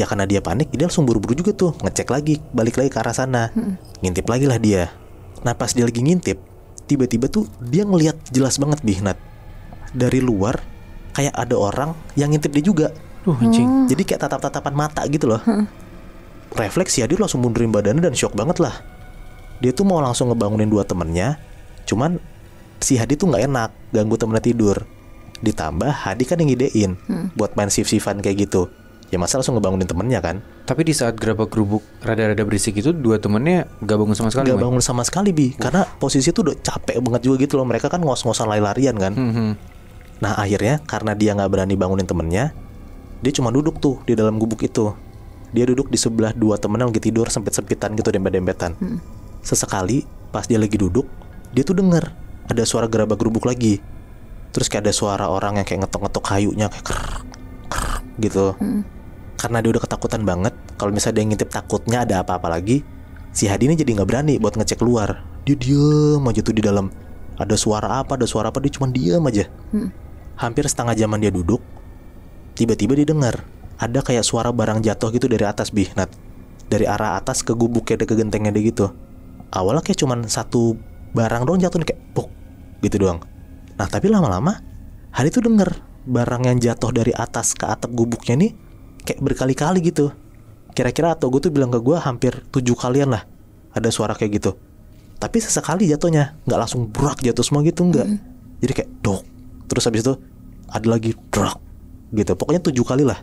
ya karena dia panik dia langsung buru-buru juga tuh ngecek lagi balik lagi ke arah sana hmm. ngintip lagi lah dia nah pas dia lagi ngintip tiba-tiba tuh dia ngelihat jelas banget Bihnat dari luar kayak ada orang yang ngintip dia juga Duh, Hmm. jadi kayak tatap-tatapan mata gitu loh hmm. refleks ya dia langsung mundurin badannya dan shock banget lah dia tuh mau langsung ngebangunin dua temennya cuman si Hadi tuh nggak enak ganggu temennya tidur ditambah Hadi kan yang ngidein hmm. buat main sif-sifan kayak gitu ya masa langsung ngebangunin temennya kan tapi di saat gerabak gerubuk rada-rada berisik itu dua temennya gak bangun sama sekali gak bangun sama sekali bi karena posisi itu udah capek banget juga gitu loh mereka kan ngos-ngosan lari-larian kan mm -hmm. nah akhirnya karena dia nggak berani bangunin temennya dia cuma duduk tuh di dalam gubuk itu dia duduk di sebelah dua temennya lagi tidur sempit-sempitan gitu dempet-dempetan mm. sesekali pas dia lagi duduk dia tuh denger ada suara gerabak gerubuk lagi terus kayak ada suara orang yang kayak ngetok-ngetok kayunya kayak krr, krr, gitu. Hmm karena dia udah ketakutan banget kalau misalnya dia ngintip takutnya ada apa-apa lagi si Hadi ini jadi nggak berani buat ngecek luar dia diem aja tuh di dalam ada suara apa ada suara apa dia cuma diem aja hmm. hampir setengah jaman dia duduk tiba-tiba dia dengar ada kayak suara barang jatuh gitu dari atas Bihnat dari arah atas ke gubuknya ke gentengnya dia gitu awalnya kayak cuma satu barang doang jatuh nih kayak puk gitu doang nah tapi lama-lama Hadi tuh denger barang yang jatuh dari atas ke atap gubuknya nih kayak berkali-kali gitu kira-kira atau gue tuh bilang ke gue hampir tujuh kalian lah ada suara kayak gitu tapi sesekali jatuhnya nggak langsung brak jatuh semua gitu nggak mm jadi kayak dok terus habis itu ada lagi drak gitu pokoknya tujuh kali lah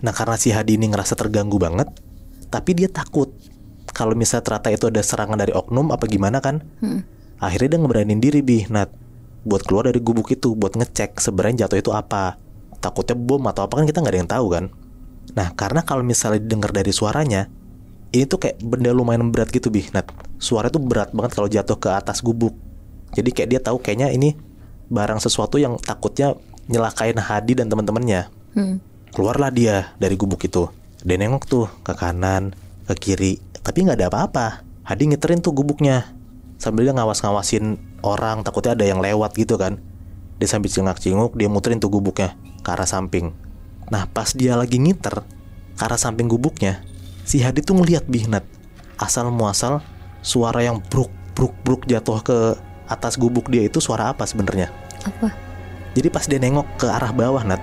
nah karena si Hadi ini ngerasa terganggu banget tapi dia takut kalau misalnya ternyata itu ada serangan dari oknum apa gimana kan hmm. akhirnya dia ngeberanin diri bi nah buat keluar dari gubuk itu buat ngecek sebenarnya jatuh itu apa takutnya bom atau apa kan kita nggak ada yang tahu kan Nah, karena kalau misalnya didengar dari suaranya, ini tuh kayak benda lumayan berat gitu, Bih. Nah, suara tuh berat banget kalau jatuh ke atas gubuk. Jadi kayak dia tahu kayaknya ini barang sesuatu yang takutnya nyelakain Hadi dan teman-temannya. Hmm. Keluarlah dia dari gubuk itu. Dia nengok tuh ke kanan, ke kiri, tapi nggak ada apa-apa. Hadi ngiterin tuh gubuknya sambil dia ngawas-ngawasin orang takutnya ada yang lewat gitu kan. Dia sambil cengak-cenguk, dia muterin tuh gubuknya ke arah samping. Nah pas dia lagi ngiter ke arah samping gubuknya, si Hadi tuh ngelihat Bihnat. Asal muasal suara yang bruk bruk bruk jatuh ke atas gubuk dia itu suara apa sebenarnya? Apa? Jadi pas dia nengok ke arah bawah Nat,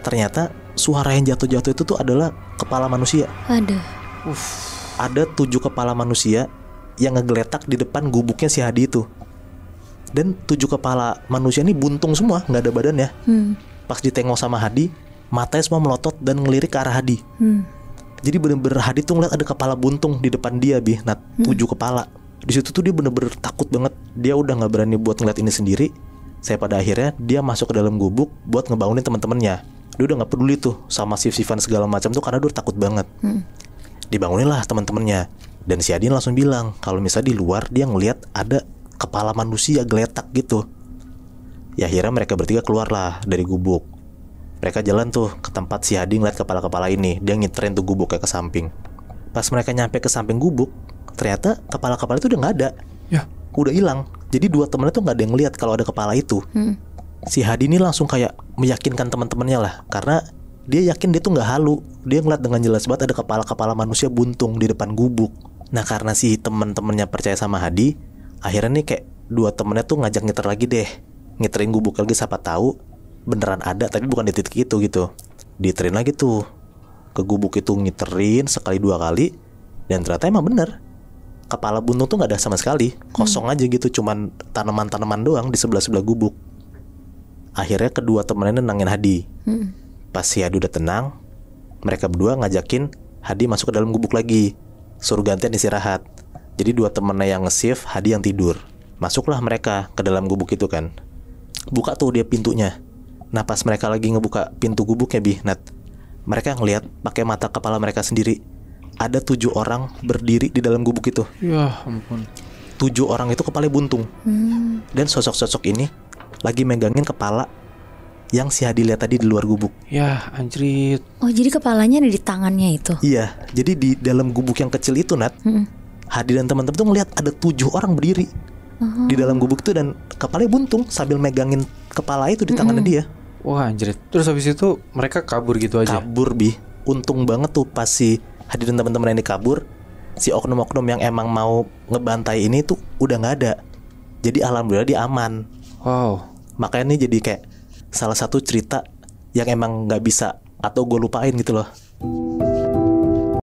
ternyata suara yang jatuh-jatuh itu tuh adalah kepala manusia. Ada. Uff. Ada tujuh kepala manusia yang ngegeletak di depan gubuknya si Hadi itu. Dan tujuh kepala manusia ini buntung semua, nggak ada badannya. Hmm. Pas ditengok sama Hadi, matanya semua melotot dan ngelirik ke arah Hadi. Hmm. Jadi bener-bener Hadi tuh ngeliat ada kepala buntung di depan dia, Bi. Nah, hmm. tujuh kepala. Di situ tuh dia bener-bener takut banget. Dia udah nggak berani buat ngeliat ini sendiri. Saya pada akhirnya dia masuk ke dalam gubuk buat ngebangunin teman-temannya. Dia udah nggak peduli tuh sama si-si Sivan segala macam tuh karena dia takut banget. Hmm. Dibangunin lah teman-temannya. Dan si Adin langsung bilang kalau misalnya di luar dia ngeliat ada kepala manusia geletak gitu. Ya akhirnya mereka bertiga keluarlah dari gubuk. Mereka jalan tuh ke tempat si Hadi ngeliat kepala-kepala ini. Dia ngiterin tuh gubuknya ke samping. Pas mereka nyampe ke samping gubuk, ternyata kepala-kepala itu udah nggak ada. Ya. Udah hilang. Jadi dua temennya tuh nggak ada yang ngeliat kalau ada kepala itu. Hmm. Si Hadi ini langsung kayak meyakinkan teman-temannya lah, karena dia yakin dia tuh nggak halu. Dia ngeliat dengan jelas banget ada kepala-kepala manusia buntung di depan gubuk. Nah karena si temen-temennya percaya sama Hadi, akhirnya nih kayak dua temennya tuh ngajak ngiter lagi deh. Ngiterin gubuk lagi siapa tahu beneran ada tapi bukan di titik itu gitu diterin lagi tuh ke gubuk itu ngiterin sekali dua kali dan ternyata emang bener kepala buntung tuh nggak ada sama sekali kosong hmm. aja gitu cuman tanaman-tanaman doang di sebelah sebelah gubuk akhirnya kedua temennya nenangin Hadi hmm. pas si Hadi udah tenang mereka berdua ngajakin Hadi masuk ke dalam gubuk lagi suruh gantian istirahat jadi dua temennya yang nge-shift Hadi yang tidur masuklah mereka ke dalam gubuk itu kan buka tuh dia pintunya Nah pas mereka lagi ngebuka pintu gubuknya bi Nat, mereka ngeliat pakai mata kepala mereka sendiri ada tujuh orang berdiri di dalam gubuk itu. Ya ampun. Tujuh orang itu kepala buntung. Hmm. Dan sosok-sosok ini lagi megangin kepala yang si Hadi lihat tadi di luar gubuk. Ya, anjrit. Oh, jadi kepalanya ada di tangannya itu? Iya, jadi di dalam gubuk yang kecil itu, Nat, hmm. Hadi dan teman-teman tuh ngelihat ada tujuh orang berdiri oh. di dalam gubuk itu dan kepala buntung sambil megangin kepala itu di tangan hmm. dia. Wah anjir. Terus habis itu mereka kabur gitu aja. Kabur bi. Untung banget tuh pas si hadirin temen teman ini kabur, si oknum-oknum yang emang mau ngebantai ini tuh udah gak ada. Jadi alhamdulillah dia aman. Wow. Makanya ini jadi kayak salah satu cerita yang emang gak bisa atau gue lupain gitu loh.